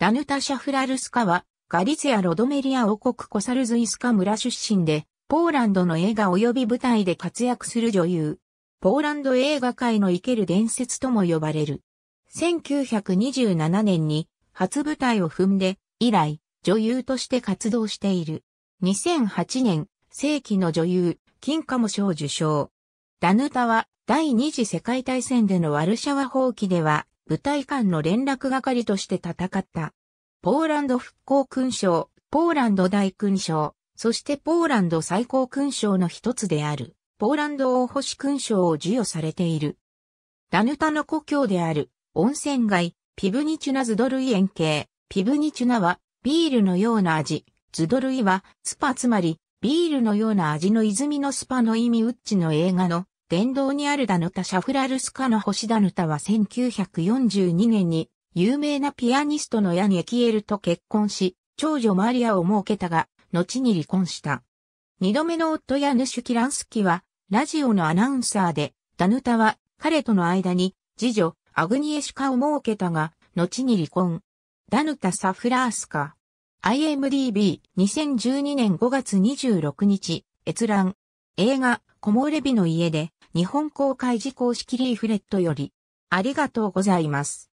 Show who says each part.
Speaker 1: ダヌタ・シャフラルスカは、ガリツア・ロドメリア王国
Speaker 2: コサルズイスカ村出身で、ポーランドの映画及び舞台で活躍する女優。ポーランド映画界の生ける伝説とも呼ばれる。1927年に初舞台を踏んで、以来、女優として活動している。2008年、世紀の女優、金カモ賞受賞。ダヌタは、第二次世界大戦でのワルシャワ放棄では、部隊間の連絡係として戦った。ポーランド復興勲章、ポーランド大勲章、そしてポーランド最高勲章の一つである、ポーランド大星勲章を授与されている。ダヌタの故郷である、温泉街、ピブニチュナズドルイ円形。ピブニチュナは、ビールのような味、ズドルイは、スパつまり、ビールのような味の泉のスパの意味ウッチの映画の、殿堂にあるダヌタ・シャフラルスカの星ダヌタは1942年に有名なピアニストのヤニエキエルと結婚し、長女マリアを設けたが、後に離婚した。二度目の夫ヤヌシュ・キランスキは、ラジオのアナウンサーで、ダヌタは彼との間に次女アグニエシュカを設けたが、後に離婚。ダヌタ・サフラースカ。IMDB2012 年5月26日、閲覧。映画、木漏レビの家で、
Speaker 1: 日本公開時公式リーフレットより、ありがとうございます。